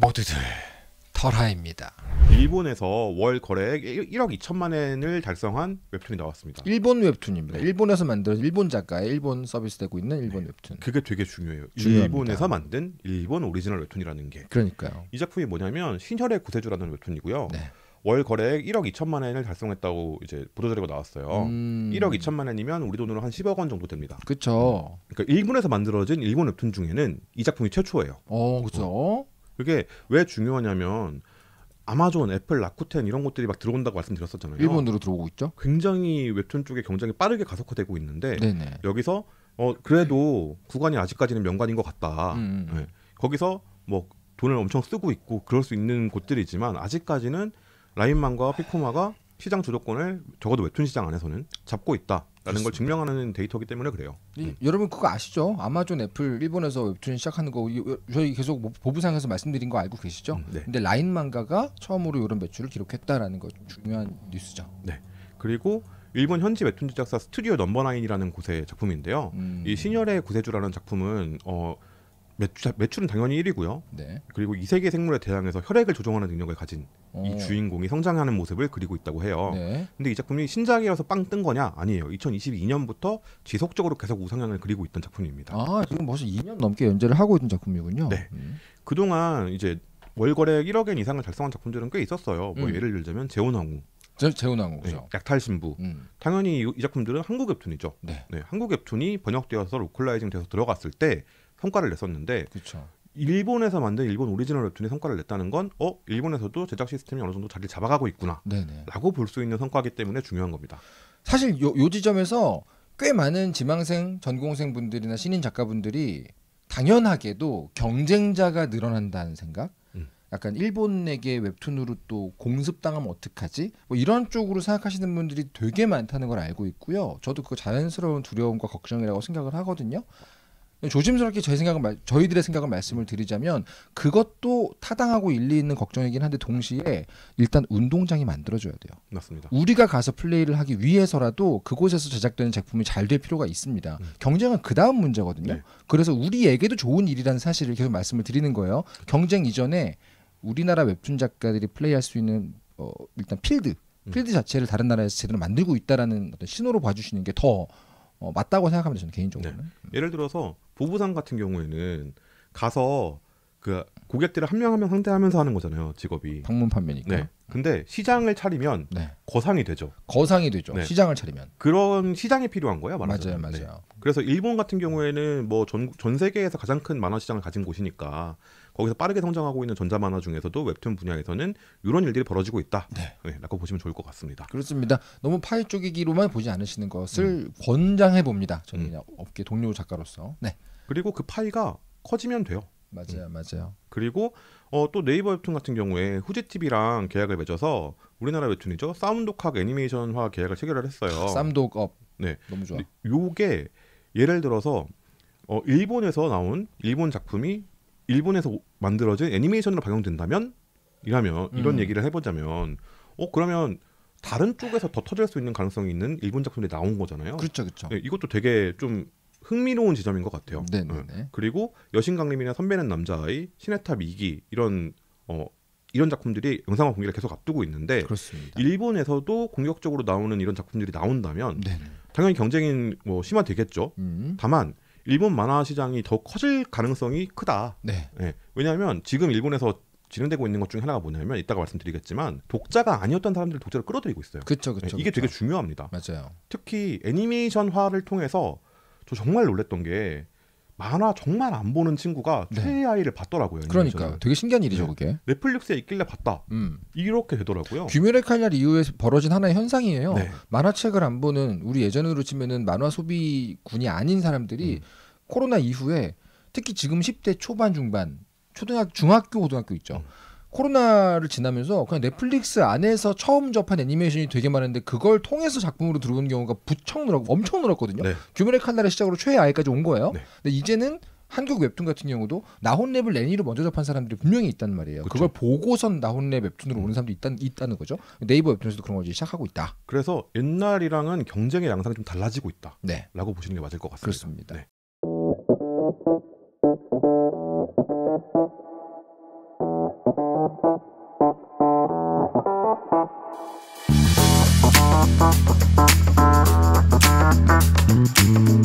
모두들 털하입니다. 일본에서 월 거래액 1억 2천만 엔을 달성한 웹툰이 나왔습니다. 일본 웹툰입니다. 네. 일본에서 만든 일본 작가의 일본 서비스되고 있는 일본 네. 웹툰. 그게 되게 중요해요. 중요합니다. 일본에서 만든 일본 오리지널 웹툰이라는 게. 그러니까요. 이 작품이 뭐냐면 신혈의 구세주라는 웹툰이고요. 네. 월 거래액 1억 2천만 엔을 달성했다고 이제 보도 자료가 나왔어요. 음... 1억 2천만 엔이면 우리 돈으로 한 10억 원 정도 됩니다. 그렇죠. 그러니까 일본에서 만들어진 일본 웹툰 중에는 이 작품이 최초예요. 어, 그렇죠. 그게 왜 중요하냐면 아마존, 애플, 라쿠텐 이런 것들이 막 들어온다고 말씀드렸었잖아요. 일본으로 들어오고 있죠. 굉장히 웹툰 쪽에 굉장히 빠르게 가속화되고 있는데 네네. 여기서 어 그래도 구간이 아직까지는 명관인 것 같다. 음, 음. 네. 거기서 뭐 돈을 엄청 쓰고 있고 그럴 수 있는 곳들이지만 아직까지는 라인만과 피코마가 시장 주도권을 적어도 웹툰 시장 안에서는 잡고 있다라는 그렇습니다. 걸 증명하는 데이터기 때문에 그래요. 이, 음. 여러분 그거 아시죠? 아마존, 애플 일본에서 웹툰 시작하는 거 저희 계속 뭐 보부상에서 말씀드린 거 알고 계시죠? 음, 네. 근데 라인 만가가 처음으로 이런 매출을 기록했다라는 거 중요한 뉴스죠. 네. 그리고 일본 현지 웹툰 제작사 스튜디오 넘버 나인이라는 곳의 작품인데요. 음. 이 신열의 구세주라는 작품은 어 매출, 매출은 당연히 1위고요. 네. 그리고 이 세계 생물에 대항해서 혈액을 조종하는 능력을 가진 오. 이 어. 주인공이 성장하는 모습을 그리고 있다고 해요. 네. 근데 이 작품이 신작이라서 빵 뜬 거냐? 아니에요. 2022년부터 지속적으로 계속 우상향을 그리고 있던 작품입니다. 아, 지금 벌써 2년 넘게 연재를 하고 있는 작품이군요. 네. 음. 그동안 이제 월거래 1억 엔 이상을 달성한 작품들은 꽤 있었어요. 뭐 음. 예를 들자면 재혼왕후, 재혼왕후, 네, 약탈 신부. 음. 당연히 이, 이 작품들은 한국 웹툰이죠. 네. 네. 한국 웹툰이 번역되어서 로컬라이징 돼서 들어갔을 때 성과를 냈었는데 그쵸. 일본에서 만든 일본 오리지널 웹툰이 성과를 냈다는 건어 일본에서도 제작 시스템이 어느 정도 자리를 잡아가고 있구나라고 볼 수 있는 성과기 때문에 중요한 겁니다. 사실 요, 요 지점에서 꽤 많은 지망생 전공생 분들이나 신인 작가분들이 당연하게도 경쟁자가 늘어난다는 생각 음. 약간 일본에게 웹툰으로 또 공습당하면 어떡하지 뭐 이런 쪽으로 생각하시는 분들이 되게 많다는 걸 알고 있고요 저도 그 자연스러운 두려움과 걱정이라고 생각을 하거든요 조심스럽게 제 생각은 저희들의 생각을 말씀을 드리자면 그것도 타당하고 일리 있는 걱정이긴 한데 동시에 일단 운동장이 만들어져야 돼요. 맞습니다. 우리가 가서 플레이를 하기 위해서라도 그곳에서 제작되는 제품이 잘 될 필요가 있습니다. 음. 경쟁은 그 다음 문제거든요. 네. 그래서 우리에게도 좋은 일이라는 사실을 계속 말씀을 드리는 거예요. 그렇죠. 경쟁 이전에 우리나라 웹툰 작가들이 플레이할 수 있는 어, 일단 필드 음. 필드 자체를 다른 나라에서 제대로 만들고 있다라는 어떤 신호로 봐주시는 게더 어, 맞다고 생각합니다. 저는 개인적으로. 네. 예를 들어서 부부상 같은 경우에는 가서 그 고객들을 한 명 한 명 상대하면서 하는 거잖아요 직업이 방문 판매니까. 네. 근데 시장을 차리면 네. 거상이 되죠. 거상이 되죠. 네. 시장을 차리면 그런 시장이 필요한 거예요. 말하자면. 맞아요, 네. 맞아요. 네. 그래서 일본 같은 경우에는 뭐전전 세계에서 가장 큰 만화 시장을 가진 곳이니까 거기서 빠르게 성장하고 있는 전자 만화 중에서도 웹툰 분야에서는 이런 일들이 벌어지고 있다. 네. 네, 라고 보시면 좋을 것 같습니다. 그렇습니다. 너무 파이 쪼개기로만 보지 않으시는 것을 음. 권장해 봅니다. 저는 음. 업계 동료 작가로서. 네. 그리고 그 파이가 커지면 돼요. 맞아요, 음. 맞아요. 그리고 어, 또 네이버 웹툰 같은 경우에 후지 TV랑 계약을 맺어서 우리나라 웹툰이죠 사운드독 애니메이션화 계약을 체결을 했어요. 쌈독업. 아, 네, 너무 좋아. 요게 예를 들어서 어, 일본에서 나온 일본 작품이 일본에서 만들어진 애니메이션으로 방영된다면 이라면 이런 음. 얘기를 해보자면 어 그러면 다른 쪽에서 더 터질 수 있는 가능성이 있는 일본 작품이 나온 거잖아요. 그렇죠, 그렇죠. 네, 이것도 되게 좀 흥미로운 지점인 것 같아요. 네, 네, 네. 네. 그리고 여신강림이나 선배는 남자의신의탑 2기 이런 어 이런 작품들이 영상화 공개를 계속 앞두고 있는데 그렇습니다. 일본에서도 공격적으로 나오는 이런 작품들이 나온다면 네네. 당연히 경쟁이 뭐 심화되겠죠. 음. 다만 일본 만화 시장이 더 커질 가능성이 크다. 네. 네. 왜냐하면 지금 일본에서 진행되고 있는 것 중에 하나가 뭐냐면 이따가 말씀드리겠지만 독자가 아니었던 사람들을 독자를 끌어들이고 있어요. 그렇죠. 네, 이게 그쵸. 되게 중요합니다. 맞아요. 특히 애니메이션화를 통해서 저 정말 놀랬던 게 만화 정말 안 보는 친구가 네. 최애 아이를 봤더라고요. 그러니까 되게 신기한 일이죠 네. 그게. 넷플릭스에 있길래 봤다. 음. 이렇게 되더라고요. 귀멸의 칼날 이후에 벌어진 하나의 현상이에요. 네. 만화책을 안 보는 우리 예전으로 치면은 만화 소비군이 아닌 사람들이 음. 코로나 이후에 특히 지금 10대 초반 중반 초등학교 중학교 고등학교 있죠. 음. 코로나를 지나면서 그냥 넷플릭스 안에서 처음 접한 애니메이션이 되게 많은데 그걸 통해서 작품으로 들어오는 경우가 부쩍 늘었고 엄청 늘었거든요. 네. 규모의 칸나의 시작으로 최하위까지 온 거예요. 네. 근데 이제는 한국 웹툰 같은 경우도 나혼랩을 애니로 먼저 접한 사람들이 분명히 있단 말이에요. 그쵸. 그걸 보고선 나혼랩 웹툰으로 오는 사람도 있단, 있다는 거죠. 네이버 웹툰에서도 그런 걸 이제 시작하고 있다. 그래서 옛날이랑은 경쟁의 양상이 좀 달라지고 있다. 네. 라고 보시는 게 맞을 것 같습니다. 그렇습니다. 네. Thank you.